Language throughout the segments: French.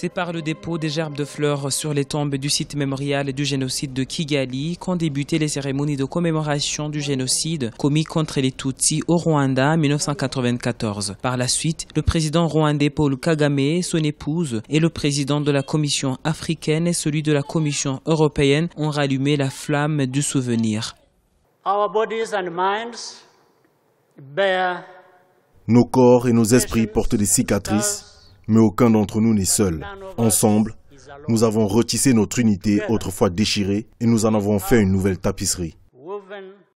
C'est par le dépôt des gerbes de fleurs sur les tombes du site mémorial du génocide de Kigali qu'ont débuté les cérémonies de commémoration du génocide commis contre les Tutsis au Rwanda en 1994. Par la suite, le président rwandais Paul Kagame, son épouse et le président de la Commission africaine et celui de la Commission européenne ont rallumé la flamme du souvenir. nos corps et nos esprits portent des cicatrices mais aucun d'entre nous n'est seul. Ensemble, nous avons retissé notre unité autrefois déchirée et nous en avons fait une nouvelle tapisserie.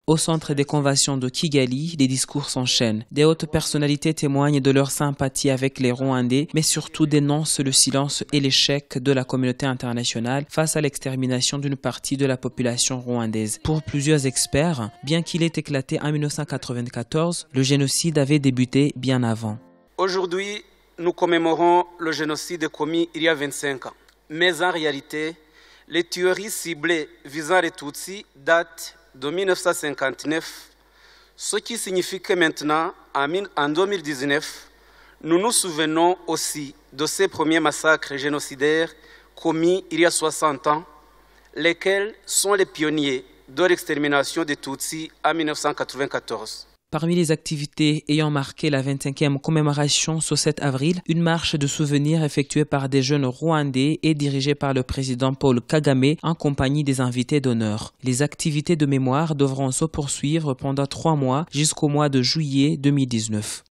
Au centre des conventions de Kigali, les discours s'enchaînent. Des hautes personnalités témoignent de leur sympathie avec les Rwandais, mais surtout dénoncent le silence et l'échec de la communauté internationale face à l'extermination d'une partie de la population rwandaise. Pour plusieurs experts, bien qu'il ait éclaté en 1994, le génocide avait débuté bien avant. Aujourd'hui, nous commémorons le génocide commis il y a 25 ans. Mais en réalité, les tueries ciblées visant les Tutsis datent de 1959, ce qui signifie que maintenant, en 2019, nous nous souvenons aussi de ces premiers massacres génocidaires commis il y a 60 ans, lesquels sont les pionniers de l'extermination des Tutsis en 1994. Parmi les activités ayant marqué la 25e commémoration ce 7 avril, une marche de souvenirs effectuée par des jeunes rwandais et dirigée par le président Paul Kagame en compagnie des invités d'honneur. Les activités de mémoire devront se poursuivre pendant trois mois jusqu'au mois de juillet 2019.